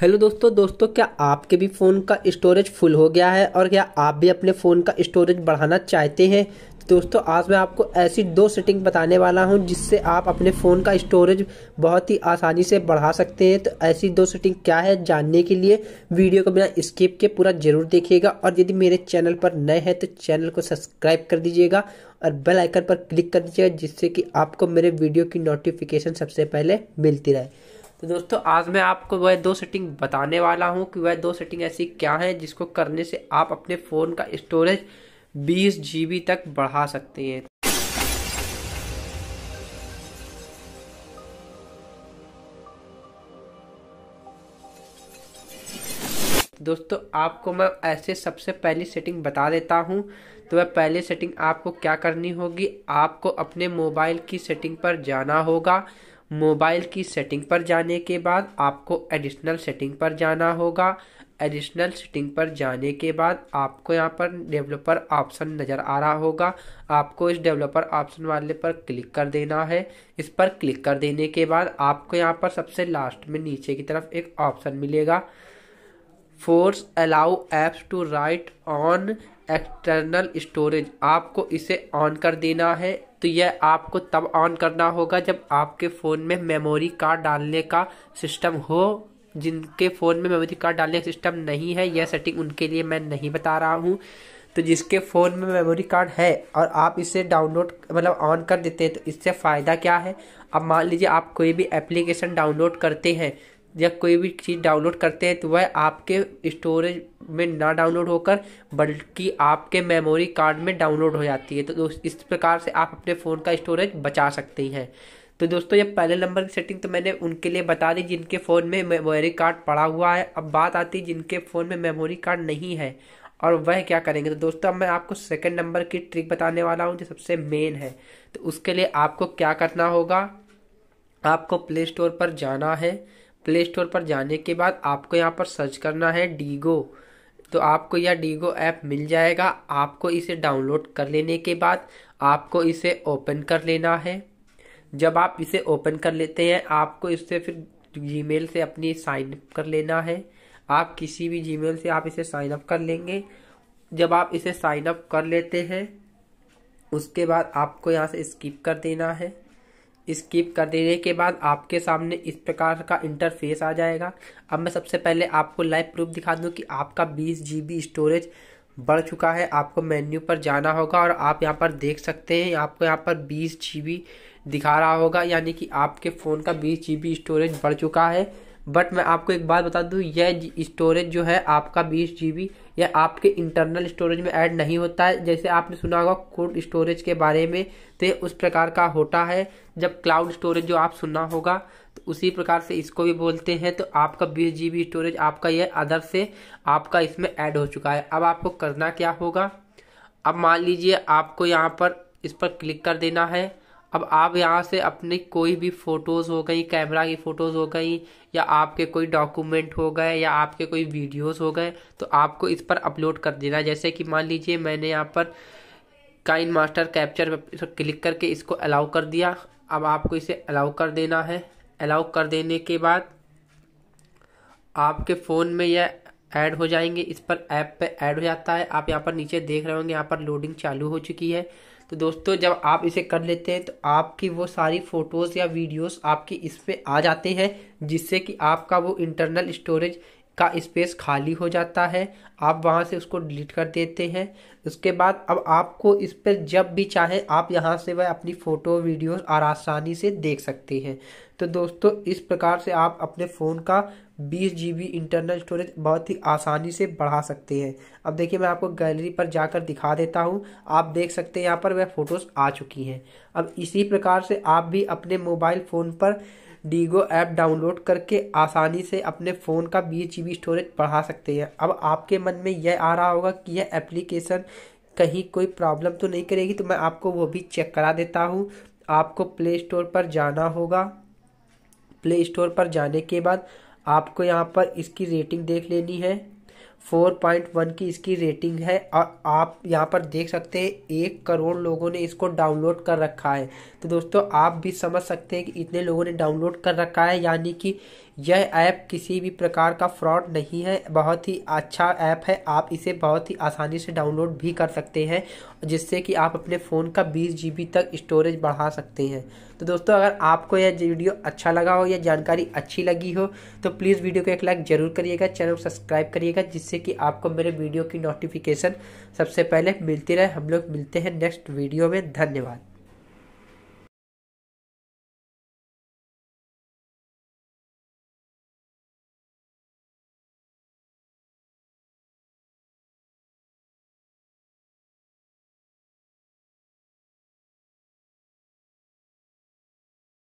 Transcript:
hello दोस्तों दोस्तों क्या आपके भी फ़ोन का स्टोरेज फुल हो गया है और क्या आप भी अपने फ़ोन का स्टोरेज बढ़ाना चाहते हैं दोस्तों आज मैं आपको ऐसी दो सेटिंग बताने वाला हूं जिससे आप अपने फ़ोन का स्टोरेज बहुत ही आसानी से बढ़ा सकते हैं तो ऐसी दो सेटिंग क्या है जानने के लिए वीडियो को बिना स्किप के पूरा ज़रूर देखिएगा और यदि मेरे चैनल पर नए हैं तो चैनल को सब्सक्राइब कर दीजिएगा और बेल आइकन पर क्लिक कर दीजिएगा जिससे कि आपको मेरे वीडियो की नोटिफिकेशन सबसे पहले मिलती रहे तो दोस्तों आज मैं आपको वह दो सेटिंग बताने वाला हूँ कि वह दो सेटिंग ऐसी क्या है जिसको करने से आप अपने फ़ोन का स्टोरेज बीस जी तक बढ़ा सकते हैं दोस्तों आपको मैं ऐसे सबसे पहली सेटिंग बता देता हूँ तो वह पहली सेटिंग आपको क्या करनी होगी आपको अपने मोबाइल की सेटिंग पर जाना होगा मोबाइल की सेटिंग पर जाने के बाद आपको एडिशनल सेटिंग पर जाना होगा एडिशनल सेटिंग पर जाने के बाद आपको यहाँ पर डेवलपर ऑप्शन नज़र आ रहा होगा आपको इस डेवलपर ऑप्शन वाले पर क्लिक कर देना है इस पर क्लिक कर देने के बाद आपको यहाँ पर सबसे लास्ट में नीचे की तरफ एक ऑप्शन मिलेगा force allow apps to write on external storage आपको इसे ऑन कर देना है तो यह आपको तब ऑन करना होगा जब आपके फ़ोन में मेमोरी कार्ड डालने का सिस्टम हो जिनके फ़ोन में मेमोरी कार्ड डालने का सिस्टम नहीं है यह सेटिंग उनके लिए मैं नहीं बता रहा हूँ तो जिसके फ़ोन में मेमोरी कार्ड है और आप इसे डाउनलोड मतलब ऑन कर देते हैं तो इससे फ़ायदा क्या है अब मान लीजिए आप कोई भी एप्लीकेशन डाउनलोड करते हैं या कोई भी चीज़ डाउनलोड करते हैं तो वह आपके स्टोरेज में ना डाउनलोड होकर बल्कि आपके मेमोरी कार्ड में डाउनलोड हो जाती है तो इस प्रकार से आप अपने फ़ोन का स्टोरेज बचा सकते हैं तो दोस्तों ये पहले नंबर की सेटिंग तो मैंने उनके लिए बता दी जिनके फ़ोन में मेमोरी कार्ड पड़ा हुआ है अब बात आती है जिनके फ़ोन में मेमोरी कार्ड नहीं है और वह क्या करेंगे तो दोस्तों अब मैं आपको सेकंड नंबर की ट्रिक बताने वाला हूँ जो सबसे मेन है तो उसके लिए आपको क्या करना होगा आपको प्ले स्टोर पर जाना है प्ले स्टोर पर जाने के बाद आपको यहाँ पर सर्च करना है डीगो तो आपको यह डीगो ऐप मिल जाएगा आपको इसे डाउनलोड कर लेने के बाद आपको इसे ओपन कर लेना है जब आप इसे ओपन कर लेते हैं आपको इससे फिर जीमेल से अपनी साइन अप कर लेना है आप किसी भी जीमेल से आप इसे साइन अप कर लेंगे जब आप इसे साइन अप कर लेते हैं उसके बाद आपको यहाँ से स्किप कर देना है स्किप कर देने के बाद आपके सामने इस प्रकार का इंटरफेस आ जाएगा अब मैं सबसे पहले आपको लाइव प्रूफ दिखा दूँ कि आपका बीस जी स्टोरेज बढ़ चुका है आपको मेन्यू पर जाना होगा और आप यहाँ पर देख सकते हैं आपको यहाँ पर बीस जी दिखा रहा होगा यानी कि आपके फ़ोन का बीस जी स्टोरेज बढ़ चुका है बट मैं आपको एक बात बता दूँ यह स्टोरेज जो है आपका बीस जी यह आपके इंटरनल स्टोरेज में ऐड नहीं होता है जैसे आपने सुना होगा कोल्ड स्टोरेज के बारे में तो ये उस प्रकार का होता है जब क्लाउड स्टोरेज जो आप सुना होगा तो उसी प्रकार से इसको भी बोलते हैं तो आपका बीस जी स्टोरेज आपका यह अदर से आपका इसमें ऐड हो चुका है अब आपको करना क्या होगा अब मान लीजिए आपको यहाँ पर इस पर क्लिक कर देना है अब आप यहाँ से अपने कोई भी फ़ोटोज़ हो गई कैमरा की फ़ोटोज़ हो गई या आपके कोई डॉक्यूमेंट हो गए या आपके कोई वीडियोस हो गए तो आपको इस पर अपलोड कर देना जैसे कि मान लीजिए मैंने यहाँ पर काइन मास्टर कैप्चर क्लिक करके इसको अलाउ कर दिया अब आपको इसे अलाउ कर देना है अलाउ कर देने के बाद आपके फ़ोन में यह ऐड हो जाएंगे इस पर ऐप पे ऐड हो जाता है आप यहाँ पर नीचे देख रहे होंगे यहाँ पर लोडिंग चालू हो चुकी है तो दोस्तों जब आप इसे कर लेते हैं तो आपकी वो सारी फ़ोटोज़ या वीडियोस आपकी इस पर आ जाते हैं जिससे कि आपका वो इंटरनल स्टोरेज का स्पेस खाली हो जाता है आप वहाँ से उसको डिलीट कर देते हैं उसके बाद अब आपको इस पर जब भी चाहे आप यहाँ से वह अपनी फ़ोटो वीडियो और आसानी से देख सकते हैं तो दोस्तों इस प्रकार से आप अपने फ़ोन का बीस जी बी इंटरनल स्टोरेज बहुत ही आसानी से बढ़ा सकते हैं अब देखिए मैं आपको गैलरी पर जाकर दिखा देता हूँ आप देख सकते हैं यहाँ पर वह फ़ोटोज़ आ चुकी हैं अब इसी प्रकार से आप भी अपने मोबाइल फ़ोन पर डीगो ऐप डाउनलोड करके आसानी से अपने फ़ोन का बीस जी बी स्टोरेज बढ़ा सकते हैं अब आपके मन में यह आ रहा होगा कि यह एप्लीकेशन कहीं कोई प्रॉब्लम तो नहीं करेगी तो मैं आपको वो भी चेक करा देता हूँ आपको प्ले स्टोर पर जाना होगा प्ले स्टोर पर जाने के बाद आपको यहाँ पर इसकी रेटिंग देख लेनी है फोर पॉइंट वन की इसकी रेटिंग है और आप यहाँ पर देख सकते हैं एक करोड़ लोगों ने इसको डाउनलोड कर रखा है तो दोस्तों आप भी समझ सकते हैं कि इतने लोगों ने डाउनलोड कर रखा है यानी कि यह ऐप किसी भी प्रकार का फ्रॉड नहीं है बहुत ही अच्छा ऐप है आप इसे बहुत ही आसानी से डाउनलोड भी कर सकते हैं जिससे कि आप अपने फ़ोन का बीस जी तक स्टोरेज बढ़ा सकते हैं तो दोस्तों अगर आपको यह वीडियो अच्छा लगा हो या जानकारी अच्छी लगी हो तो प्लीज़ वीडियो को एक लाइक ज़रूर करिएगा चैनल को सब्सक्राइब करिएगा जिससे कि आपको मेरे वीडियो की नोटिफिकेशन सबसे पहले मिलती रहे हम लोग मिलते हैं नेक्स्ट वीडियो में धन्यवाद